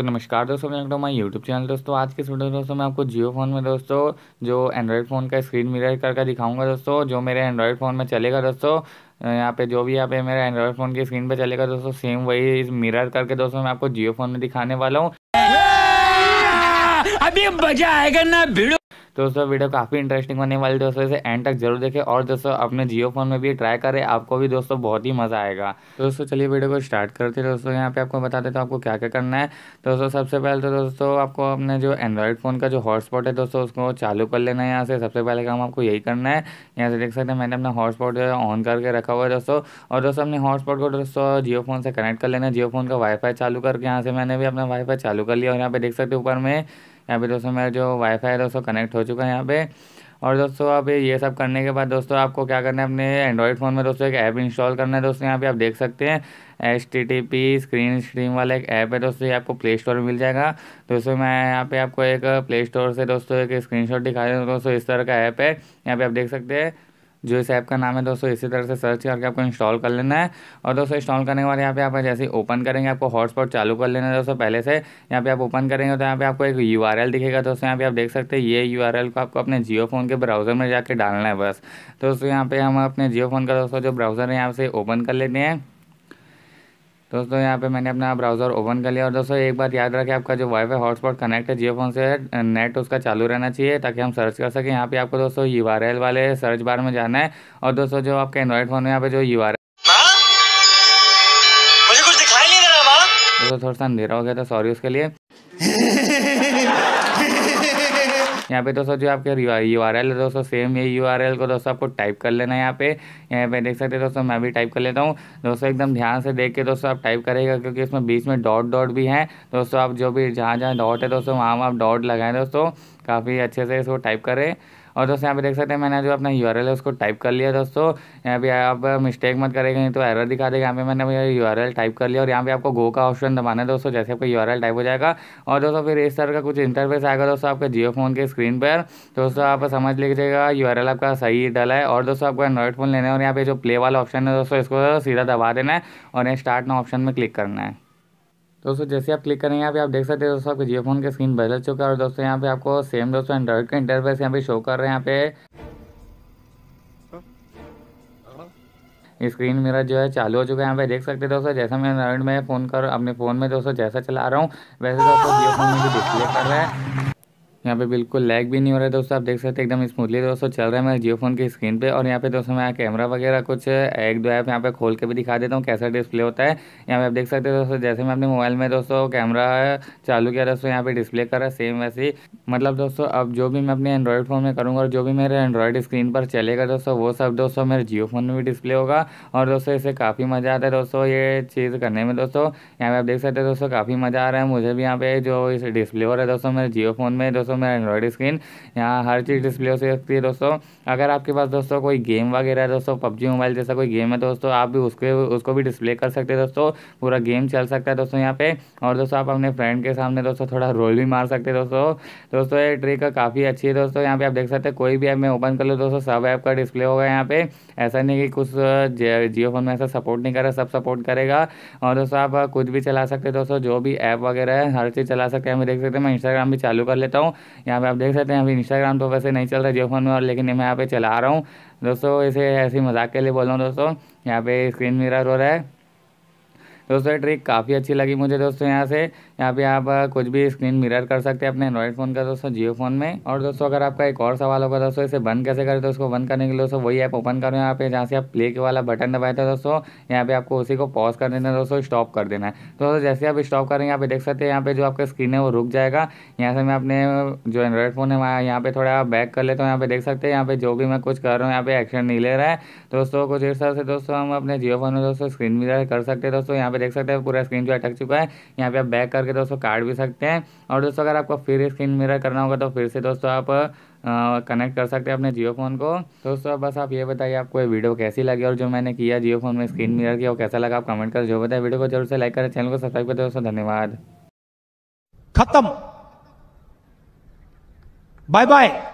तो नमस्कार दोस्तों मैं टू यूट्यूब चैनल दोस्तों आज के वीडियो दोस्तों मैं आपको जियो फ़ोन में दोस्तों जो एंड्रॉयड फ़ोन का स्क्रीन मिरर करके दिखाऊंगा दोस्तों जो मेरे एंड्रॉयड फ़ोन में चलेगा दोस्तों यहाँ पे जो भी यहाँ पे मेरे एंड्रॉयड फ़ोन की स्क्रीन पे चलेगा दोस्तों सेम वही मिरर करके दोस्तों मैं आपको जियो फ़ोन में दिखाने वाला हूँ अभी मजा आएगा ना भिड़ो तो दोस्तों वीडियो काफ़ी इंटरेस्टिंग होने वाली दोस्तों इसे एंड तक जरूर देखें और दोस्तों अपने जियो फोन में भी ट्राई करें आपको भी दोस्तों बहुत ही मज़ा आएगा तो दोस्तों चलिए वीडियो को स्टार्ट करते हैं दोस्तों यहाँ पे आपको बता देता हूँ आपको क्या क्या करना है दोस्तों सबसे पहले तो दोस्तों आपको अपने जो एंड्रॉयड फ़ोन का जो हॉटस्पॉट है दोस्तों उसको चालू कर लेना है यहाँ से सबसे पहले काम आपको यही करना है यहाँ से देख सकते हैं मैंने अपना हॉटस्पॉट जो है ऑन करके रखा हुआ है दोस्तों और दोस्तों अपने हॉटस्पॉट को दोस्तों जियो फ़ोन से कनेक्ट कर लेना है जियो फ़ोन का वाईफाई चालू करके यहाँ से मैंने भी अपना वाईफाई चालू कर लिया और यहाँ पे देख सकते हैं ऊपर में यहाँ पे दोस्तों मेरा जो वाईफाई है दोस्तों कनेक्ट हो चुका है यहाँ पे और दोस्तों अब ये सब करने के बाद दोस्तों आपको क्या करना है अपने एंड्रॉयड फ़ोन में दोस्तों एक ऐप इंस्टॉल करना है दोस्तों यहाँ पे आप देख सकते हैं H T T P screen screen वाला एक ऐप है दोस्तों ये आपको प्ले स्टोर में मिल जाएगा दोस्तों मैं यहाँ पे आपको एक प्ले स्टोर से दोस्तों एक स्क्रीनशॉट दिखा रहा हूँ दोस्तों इस तरह का ऐप है यहाँ पे आप देख सकते हैं जो इस ऐप का नाम है दोस्तों इसी तरह से सर्च करके आपको इंस्टॉल कर लेना है और दोस्तों इंस्टॉल करने के बाद यहाँ पे आप जैसे ओपन करेंगे आपको हॉटस्पॉट चालू कर लेना है दोस्तों पहले से यहाँ पे आप ओपन करेंगे तो यहाँ पे आपको एक यू दिखेगा दोस्तों यहाँ पे आप देख सकते हैं ये यू को आपको अपने जियो फोन के ब्राउजर में जाकर डालना है बस दोस्तों यहाँ पे हम अपने जियो फोन का दोस्तों जो ब्राउजर है यहाँ से ओपन कर लेते हैं दोस्तों यहाँ पे मैंने अपना ब्राउज़र ओपन कर लिया और दोस्तों एक बात याद रखें आपका जो वाईफाई हॉटस्पॉट कनेक्ट है जियो फोन से नेट उसका चालू रहना चाहिए ताकि हम सर्च कर सकें यहाँ पे आपको दोस्तों यू वाले सर्च बार में जाना है और दोस्तों जो आपका एंड्रॉइड फ़ोन है यहाँ पे जो यू आर कुछ थोड़ा सा अंधेरा हो गया था सॉरी उसके लिए यहाँ पे दोस्तों जो आपके यू आर एल है दोस्तों सेम ये यू आर एल को दोस्तों आपको टाइप कर लेना है यहाँ पे यहाँ पे देख सकते हैं दोस्तों मैं भी टाइप कर लेता हूँ दोस्तों एकदम ध्यान से देख के दोस्तों आप टाइप करेगा क्योंकि इसमें बीच में डॉट डॉट भी हैं दोस्तों आप जो भी जहाँ जहाँ डॉट है दोस्तों वहाँ वहाँ आप डॉट लगाएं दोस्तों काफ़ी अच्छे से इसको टाइप करें और दोस्तों यहाँ पे देख सकते हैं मैंने जो अपना यू है उसको टाइप कर लिया दोस्तों यहाँ पे आप मिस्टेक मत करेंगे नहीं तो एरर दिखा देगा यहाँ पे मैंने यू टाइप कर लिया और यहाँ पे आपको गो का ऑप्शन दबाना है दोस्तों जैसे आपका यू टाइप हो जाएगा और दोस्तों फिर इस तरह का कुछ इंटरफेस आएगा दोस्तों आपका जियो फोन के स्क्रीन पर दोस्तों आप समझ लीजिएगा यू आपका सही डल है और दोस्तों आपको एंड्रॉइड फोन लेना है और यहाँ पे जो प्ले वाला ऑप्शन है दोस्तों इसको सीधा दबा देना है और यहाँ स्टार्ट ना ऑप्शन में क्लिक करना है दोस्तों जैसे आप क्लिक करें यहाँ पे आप देख सकते हैं दोस्तों आपके जियो फोन के स्क्रीन बदल चुका है और दोस्तों यहाँ पे आपको सेम दोस्तों एंड्रॉइड का इंटरफेस यहाँ पे शो कर रहे हैं यहाँ पे स्क्रीन मेरा जो है चालू हो चुका है यहाँ पे देख सकते हैं दोस्तों जैसा मैं एंड्रॉइड में फ़ोन कर अपने फ़ोन में दोस्तों जैसा चला रहा हूँ वैसे दोस्तों जियो फोन में भी डिस्प्ले कर रहा है यहाँ पे बिल्कुल लैग भी नहीं हो रहा है दोस्तों आप देख सकते हैं एकदम स्मूथली दोस्तों चल रहा है मेरे जियो फोन की स्क्रीन पे और यहाँ पे दोस्तों मैं कैमरा वगैरह कुछ एक दो ऐप यहाँ पे खोल के भी दिखा देता हूँ कैसा डिस्प्ले होता है यहाँ पे आप देख सकते हैं दोस्तों जैसे मैं अपने मोबाइल में दोस्तों कैमरा चालू किया दोस्तों यहाँ पे डिस्प्ले कर रहा है सेम वैसे ही मतलब दोस्तों अब जो भी मैं अपने एंड्रॉयड फ़ोन में करूँगा और जो भी मेरे एंड्रॉयड स्क्रीन पर चलेगा दोस्तों वो सब दोस्तों मेरे जियो फ़ोन में भी डिस्प्ले होगा और दोस्तों इसे काफ़ी मज़ा आता है दोस्तों ये चीज़ करने में दोस्तों यहाँ पे आप देख सकते हैं दोस्तों काफ़ी मज़ा आ रहा है मुझे भी यहाँ पे जो इस डिस्प्ले हो रहा है दोस्तों मेरे जियो फ़ोन में दोस्तों दोस्तों मेरा एंड्रॉयड स्क्रीन यहाँ हर चीज़ डिस्प्ले हो सकती है दोस्तों अगर आपके पास दोस्तों कोई गेम वगैरह है दोस्तों पबजी मोबाइल जैसा कोई गेम है दोस्तों आप भी उसके उसको भी डिस्प्ले कर सकते हैं दोस्तों पूरा गेम चल सकता है दोस्तों यहाँ पे और दोस्तों आप अपने फ्रेंड के सामने दोस्तों थोड़ा रोल भी मार सकते हैं दोस्तों दोस्तों ये ट्रिक काफ़ी अच्छी है दोस्तों यहाँ पे आप देख सकते हैं कोई भी ऐप में ओपन कर लो दोस्तों सब ऐप का डिस्प्ले होगा यहाँ पे ऐसा नहीं कि कुछ जियो फोन में ऐसा सपोर्ट नहीं कर रहा सब सपोर्ट करेगा और दोस्तों आप कुछ भी चला सकते हैं दोस्तों जो भी ऐप वगैरह है हर चीज़ चला सकते हैं हमें देख सकते हैं मैं इंस्टाग्राम भी चालू कर लेता हूँ यहाँ पे आप देख सकते हैं अभी इंस्टाग्राम तो वैसे नहीं चल रहा जियो फोन में और लेकिन मैं यहाँ पे चला रहा हूँ दोस्तों इसे ऐसी मजाक के लिए बोल रहा हूँ दोस्तों यहाँ पे स्क्रीन मिरर हो रहा है दोस्तों ये ट्रिक काफ़ी अच्छी लगी मुझे दोस्तों यहाँ से यहाँ पे आप कुछ भी स्क्रीन मिरर कर सकते हैं अपने एंड्रॉइड फ़ोन का दोस्तों जियो फ़ोन में और दोस्तों अगर आपका एक और सवाल होगा दोस्तों इसे बंद कैसे करें तो उसको बंद करने के लिए दोस्तों वही ऐप ओपन करो यहाँ पे जहाँ से आप प्ले के वाला बटन दबाए थे दोस्तों यहाँ पे आपको उसी को पॉज कर देना है दोस्तों स्टॉप कर देना है तो दोस्तों जैसे आप स्टॉप करें यहाँ पे देख सकते हैं यहाँ पे जो आपका स्क्रीन है वो रुक जाएगा यहाँ से मैं अपने जो एंड्रॉयड फ़ोन है वहाँ यहाँ पे थोड़ा बैक कर लेता हूँ यहाँ पे देख सकते हैं यहाँ पे जो भी मैं कुछ कर रहा हूँ यहाँ पे एक्शन नहीं ले रहा है दोस्तों कुछ इस तरह से दोस्तों हम अपने जियो फोन में दोस्तों स्क्रीन मिरर कर सकते हैं दोस्तों यहाँ पे देख सकते हैं पूरा स्क्रीन जो अटक चुका है यहाँ पे आप बैक करके दोस्तों काट भी सकते हैं और दोस्तों अगर आपको फिर स्क्रीन मिरर करना होगा तो फिर से दोस्तों आप कनेक्ट कर सकते हैं अपने जियो फ़ोन को दोस्तों बस आप ये बताइए आपको ये वीडियो कैसी लगी और जो मैंने किया जियो फ़ोन में स्क्रीन मिरर किया वो कैसा लगा आप कमेंट कर जो बताए वीडियो को जरूर से लाइक करें चैनल को सब्सक्राइब करें दोस्तों धन्यवाद खत्म बाय बाय